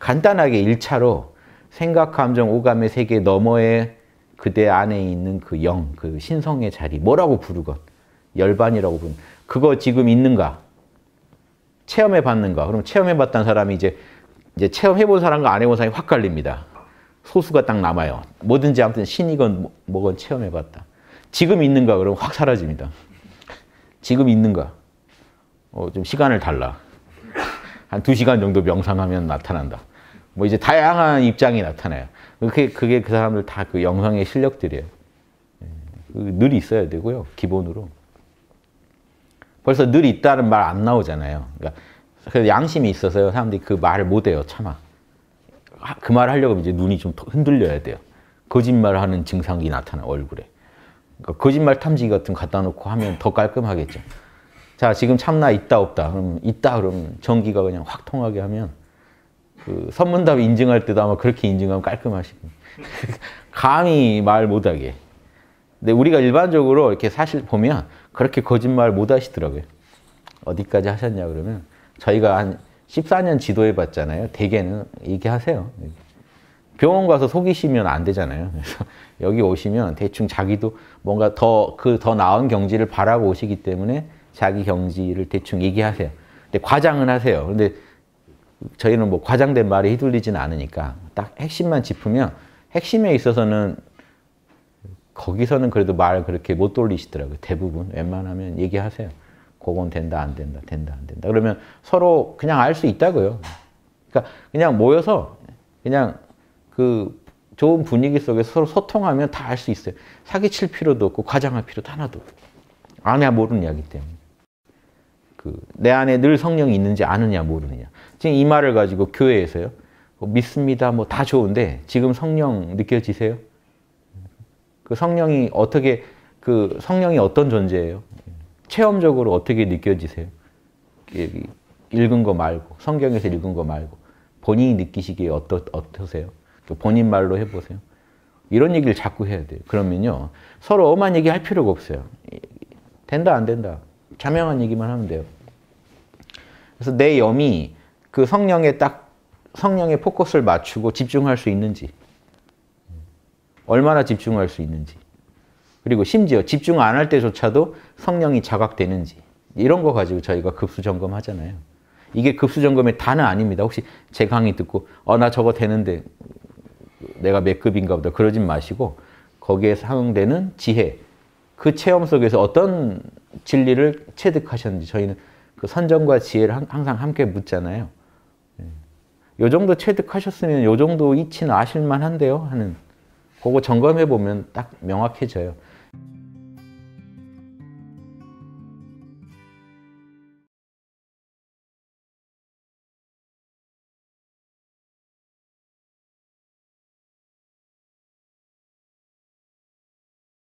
간단하게 1차로 생각, 감정, 오감의 세계 너머에 그대 안에 있는 그 영, 그 신성의 자리, 뭐라고 부르건 열반이라고 부르 그거 지금 있는가? 체험해 봤는가? 그럼 체험해 봤다는 사람이 이제 이제 체험해 본 사람과 안 해본 사람이 확 갈립니다. 소수가 딱 남아요. 뭐든지 아무튼 신이건 뭐, 뭐건 체험해 봤다. 지금 있는가? 그럼 확 사라집니다. 지금 있는가? 어, 좀 시간을 달라. 한 두시간 정도 명상하면 나타난다. 뭐 이제 다양한 입장이 나타나요. 그게, 그게 그 사람들 다 그 영상의 실력들이에요. 예, 그 늘 있어야 되고요. 기본으로. 벌써 늘 있다는 말 안 나오잖아요. 그러니까 그래서 양심이 있어서요. 사람들이 그 말을 못 해요. 참아. 그 말을 하려고 이제 눈이 좀 흔들려야 돼요. 거짓말하는 증상이 나타나 얼굴에. 그러니까 거짓말 탐지 같은 갖다 놓고 하면 더 깔끔하겠죠. 자, 지금 참나 있다 없다. 그럼 있다 그러면 전기가 그냥 확 통하게 하면 그 선문답 인증할 때도 아마 그렇게 인증하면 깔끔하실 겁 감히 말 못하게. 근데 우리가 일반적으로 이렇게 사실 보면 그렇게 거짓말 못 하시더라고요. 어디까지 하셨냐 그러면 저희가 한 14년 지도해 봤잖아요. 대개는 얘기하세요. 병원 가서 속이시면 안 되잖아요. 그래서 여기 오시면 대충 자기도 뭔가 더, 그 더 나은 경지를 바라고 오시기 때문에 자기 경지를 대충 얘기하세요. 근데 과장은 하세요. 근데 저희는 뭐 과장된 말에 휘둘리진 않으니까 딱 핵심만 짚으면 핵심에 있어서는 거기서는 그래도 말 그렇게 못 돌리시더라고요. 대부분 웬만하면 얘기하세요. 그건 된다 안 된다 된다 안 된다 그러면 서로 그냥 알 수 있다고요. 그러니까 그냥 모여서 그냥 그 좋은 분위기 속에서 서로 소통하면 다 알 수 있어요. 사기칠 필요도 없고 과장할 필요도 하나도 없고 아냐 모르는 이야기 때문에. 그내 안에 늘 성령이 있는지 아느냐 모르느냐. 지금 이 말을 가지고 교회에서요. 뭐 믿습니다. 뭐 다 좋은데 지금 성령 느껴지세요? 그 성령이 어떻게 그 성령이 어떤 존재예요? 체험적으로 어떻게 느껴지세요? 읽은 거 말고 성경에서 읽은 거 말고 본인이 느끼시기에 어떠, 어떠세요? 본인 말로 해보세요. 이런 얘기를 자꾸 해야 돼요. 그러면요 서로 엄한 얘기 할 필요가 없어요. 된다 안 된다 자명한 얘기만 하면 돼요. 그래서 내 염이 그 성령에 딱 성령의 포커스를 맞추고 집중할 수 있는지 얼마나 집중할 수 있는지 그리고 심지어 집중 안 할 때조차도 성령이 자각되는지 이런 거 가지고 저희가 급수 점검하잖아요. 이게 급수 점검의 단은 아닙니다. 혹시 제 강의 듣고 어나 저거 되는데 내가 몇 급인가 보다 그러진 마시고 거기에 상응되는 지혜 그 체험 속에서 어떤 진리를 체득하셨는지 저희는 그 선정과 지혜를 항상 함께 묻잖아요. 예. 요 정도 체득하셨으면 요 정도 이치는 아실만 한데요 하는 그거 점검해 보면 딱 명확해져요.